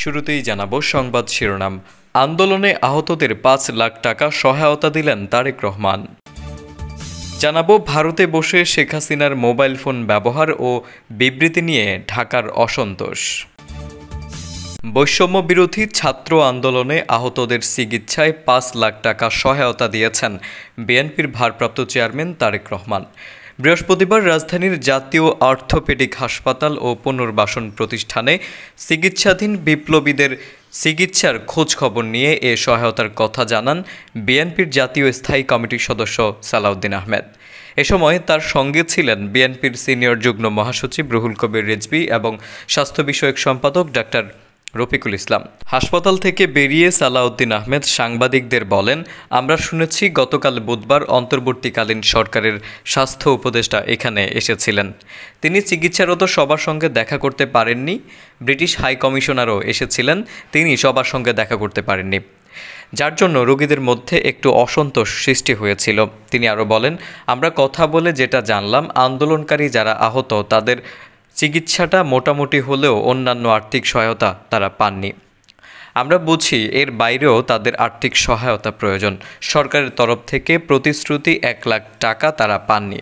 শুরুতেই জানাবো সংবাদ শিরোনাম আন্দোলনে আহতদের পাঁচ লাখ টাকা সহায়তা দিলেন তারেক রহমান জানাবো ভারতে বসে শেখ হাসিনার মোবাইল ফোন ব্যবহার ও বিবৃতি নিয়ে ঢাকার অসন্তোষ বৈষম্য বিরোধী ছাত্র আন্দোলনে আহতদের চিকিৎসায় পাঁচ লাখ টাকা সহায়তা দিয়েছেন বিএনপির ভারপ্রাপ্ত চেয়ারম্যান তারেক রহমান বৃহস্পতিবার রাজধানীর জাতীয় অর্থোপেডিক হাসপাতাল ও পুনর্বাসন প্রতিষ্ঠানে চিকিৎসাধীন বিপ্লবীদের চিকিৎসার খবর নিয়ে এ সহায়তার কথা জানান বিএনপির জাতীয় স্থায়ী কমিটির সদস্য সালাউদ্দিন আহমেদ এ সময় তার সঙ্গে ছিলেন বিএনপির সিনিয়র যুগ্ম মহাসচিব রুহুল কবির রিজবি এবং স্বাস্থ্য বিষয়ক সম্পাদক ডাক্তার রফিকুল ইসলাম হাসপাতাল থেকে বেরিয়ে সালাউদ্দিন আহমেদ সাংবাদিকদের বলেন আমরা শুনেছি গতকাল বুধবার অন্তর্বর্তীকালীন সরকারের স্বাস্থ্য উপদেষ্টা এখানে এসেছিলেন তিনি চিকিৎসারত সবার সঙ্গে দেখা করতে পারেননি ব্রিটিশ হাই কমিশনারও এসেছিলেন তিনি সবার সঙ্গে দেখা করতে পারেননি যার জন্য রোগীদের মধ্যে একটু অসন্তোষ সৃষ্টি হয়েছিল তিনি আরও বলেন আমরা কথা বলে যেটা জানলাম আন্দোলনকারী যারা আহত তাদের চিকিৎসাটা মোটামুটি হলেও অন্যান্য আর্থিক সহায়তা তারা পাননি আমরা বুঝি এর বাইরেও তাদের আর্থিক সহায়তা প্রয়োজন সরকারের তরফ থেকে প্রতিশ্রুতি এক লাখ টাকা তারা পাননি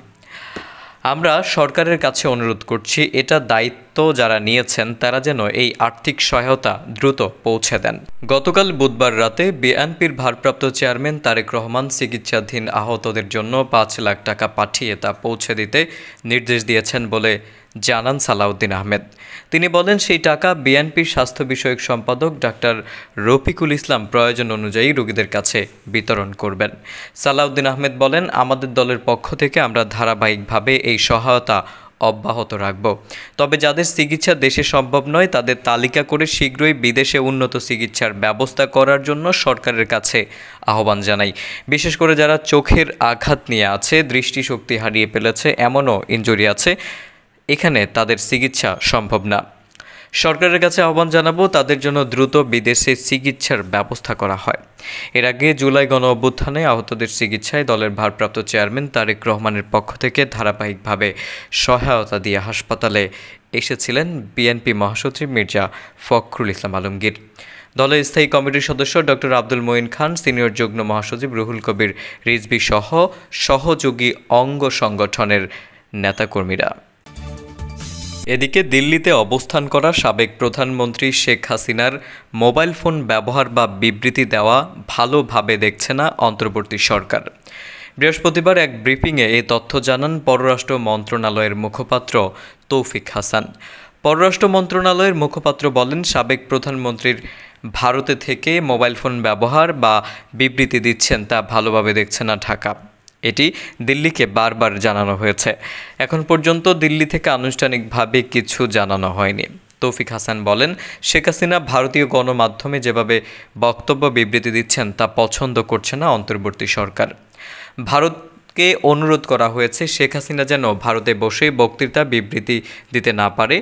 আমরা সরকারের কাছে অনুরোধ করছি এটা দায়িত্ব যারা নিয়েছেন তারা যেন এই আর্থিক সহায়তা দ্রুত পৌঁছে দেন গতকাল বুধবার রাতে বিএনপির ভারপ্রাপ্ত চেয়ারম্যান তারেক রহমান চিকিৎসাধীন আহতদের জন্য পাঁচ লাখ টাকা পাঠিয়ে তা পৌঁছে দিতে নির্দেশ দিয়েছেন বলে জানান সালাউদ্দিন আহমেদ তিনি বলেন সেই টাকা বিএনপির স্বাস্থ্য বিষয়ক সম্পাদক ডাক্তার রফিকুল ইসলাম প্রয়োজন অনুযায়ী রোগীদের কাছে বিতরণ করবেন সালাউদ্দিন আহমেদ বলেন আমাদের দলের পক্ষ থেকে আমরা ধারাবাহিকভাবে এই সহায়তা অব্যাহত রাখব তবে যাদের চিকিৎসা দেশে সম্ভব নয় তাদের তালিকা করে শীঘ্রই বিদেশে উন্নত চিকিৎসার ব্যবস্থা করার জন্য সরকারের কাছে আহ্বান জানাই বিশেষ করে যারা চোখের আঘাত নিয়ে আছে দৃষ্টিশক্তি হারিয়ে ফেলেছে এমনও ইঞ্জুরি আছে এখানে তাদের চিকিৎসা সম্ভব না সরকারের কাছে আহ্বান জানাবো তাদের জন্য দ্রুত বিদেশে চিকিৎসার ব্যবস্থা করা হয় এর আগে জুলাই গণ অভ্যুত্থানে আহতদের চিকিৎসায় দলের ভারপ্রাপ্ত চেয়ারম্যান তারেক রহমানের পক্ষ থেকে ধারাবাহিকভাবে সহায়তা দিয়ে হাসপাতালে এসেছিলেন বিএনপি মহাসচিব মির্জা ফখরুল ইসলাম আলমগীর দলের স্থায়ী কমিটির সদস্য ডক্টর আব্দুল মঈন খান সিনিয়র যুগ্ম মহাসচিব রুহুল কবির রিজবি সহ সহযোগী অঙ্গ সংগঠনের নেতাকর্মীরা এদিকে দিল্লিতে অবস্থান করা সাবেক প্রধানমন্ত্রী শেখ হাসিনার মোবাইল ফোন ব্যবহার বা বিবৃতি দেওয়া ভালোভাবে দেখছে না অন্তর্বর্তী সরকার বৃহস্পতিবার এক ব্রিফিংয়ে এ তথ্য জানান পররাষ্ট্র মন্ত্রণালয়ের মুখপাত্র তৌফিক হাসান পররাষ্ট্র মন্ত্রণালয়ের মুখপাত্র বলেন সাবেক প্রধানমন্ত্রীর ভারতে থেকে মোবাইল ফোন ব্যবহার বা বিবৃতি দিচ্ছেন তা ভালোভাবে দেখছে না ঢাকা এটি দিল্লিকে বারবার জানানো হয়েছে এখন পর্যন্ত দিল্লি থেকে আনুষ্ঠানিকভাবে কিছু জানানো হয়নি তৌফিক হাসান বলেন শেখ হাসিনা ভারতীয় গণমাধ্যমে যেভাবে বক্তব্য বিবৃতি দিচ্ছেন তা পছন্দ করছে না অন্তর্বর্তী সরকার ভারত কে অনুরোধ করা হয়েছে শেখ হাসিনা যেন ভারতে বসে বক্তৃতা বিবৃতি দিতে না পারে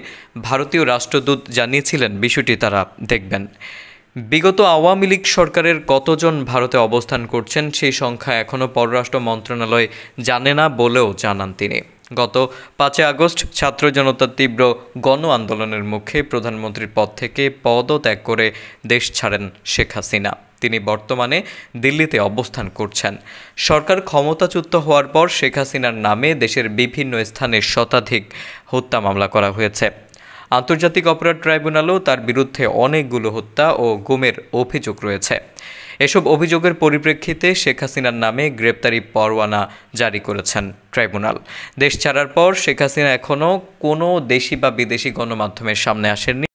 ভারতীয় রাষ্ট্রদূত জানিয়েছিলেন বিষয়টি তারা দেখবেন বিগত আওয়ামী লীগ সরকারের কতজন ভারতে অবস্থান করছেন সেই সংখ্যা এখনও পররাষ্ট্র মন্ত্রণালয় জানে না বলেও জানান তিনি গত পাঁচই আগস্ট ছাত্র জনতার তীব্র গণ আন্দোলনের মুখে প্রধানমন্ত্রীর পদ থেকে ত্যাগ করে দেশ ছাড়েন শেখ হাসিনা তিনি বর্তমানে দিল্লিতে অবস্থান করছেন সরকার ক্ষমতাচ্যুত হওয়ার পর শেখ হাসিনার নামে দেশের বিভিন্ন স্থানে শতাধিক হত্যা মামলা করা হয়েছে আন্তর্জাতিক অপরাধ ট্রাইব্যুনালও তার বিরুদ্ধে অনেকগুলো হত্যা ও গুমের অভিযোগ রয়েছে এসব অভিযোগের পরিপ্রেক্ষিতে শেখ হাসিনার নামে গ্রেপ্তারি পরোয়ানা জারি করেছেন ট্রাইব্যুনাল দেশ ছাড়ার পর শেখ হাসিনা এখনও কোনো দেশি বা বিদেশি গণমাধ্যমের সামনে আসেননি